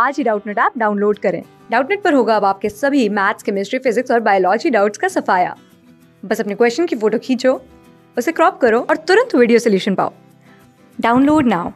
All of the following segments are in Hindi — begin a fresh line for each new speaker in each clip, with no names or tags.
आज ही डाउटनेट ऐप डाउनलोड करें डाउटनेट पर होगा अब आपके सभी मैथ्स केमिस्ट्री फिजिक्स और बायोलॉजी डाउट्स का सफाया बस अपने क्वेश्चन की फोटो खींचो उसे क्रॉप करो और तुरंत वीडियो सोल्यूशन पाओ डाउनलोड नाउ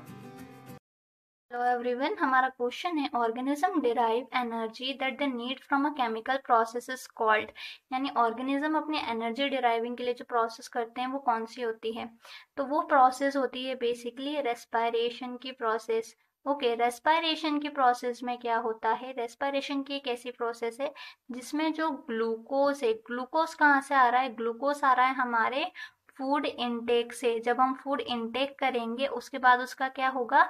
हेलो एवरीवन हमारा क्वेश्चन है organism derive energy that they need from a chemical process is called यानी ऑर्गेनिज्म अपने एनर्जी डिराइविंग के लिए जो प्रोसेस करते हैं वो कौन सी होती है तो वो प्रोसेस होती है बेसिकली रेस्पायरेशन की प्रोसेस ओके okay, रेस्पायरेशन की प्रोसेस में क्या होता है रेस्पायरेशन की एक ऐसी प्रोसेस है जिसमें जो ग्लूकोज है ग्लूकोज कहाँ से आ रहा है ग्लूकोज आ रहा है हमारे फूड इनटेक से जब हम फूड इनटेक करेंगे उसके बाद उसका क्या होगा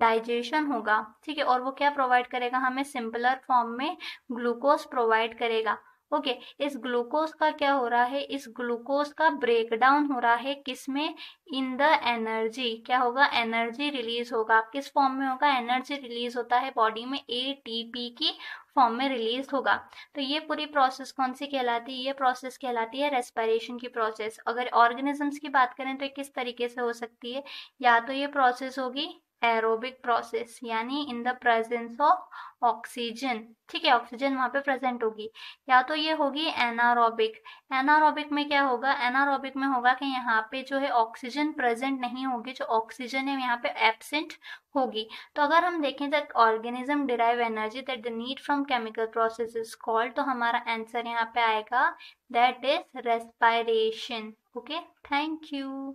डाइजेशन होगा ठीक है और वो क्या प्रोवाइड करेगा हमें सिंपलर फॉर्म में ग्लूकोज प्रोवाइड करेगा ओके इस ग्लूकोज का क्या हो रहा है इस ग्लूकोज का ब्रेकडाउन हो रहा है किस में इन द एनर्जी क्या होगा एनर्जी रिलीज होगा किस फॉर्म में होगा एनर्जी रिलीज होता है बॉडी में पी की फॉर्म में रिलीज होगा तो ये पूरी प्रोसेस कौन सी कहलाती है ये प्रोसेस कहलाती है रेस्पिरेशन की प्रोसेस अगर ऑर्गेनिजम्स की बात करें तो किस तरीके से हो सकती है या तो ये प्रोसेस होगी एरोबिक प्रोसेस यानी in the presence of oxygen ठीक है ऑक्सीजन वहां पे प्रेजेंट होगी या तो ये होगी एनारोबिक एनारोबिक में क्या होगा एनारोबिक में होगा कि यहाँ पे जो है ऑक्सीजन प्रेजेंट नहीं होगी जो ऑक्सीजन है यहाँ पे एबसेंट होगी तो अगर हम देखें the organism derive energy that the need from chemical process is called तो हमारा आंसर यहाँ पे आएगा that is respiration okay thank you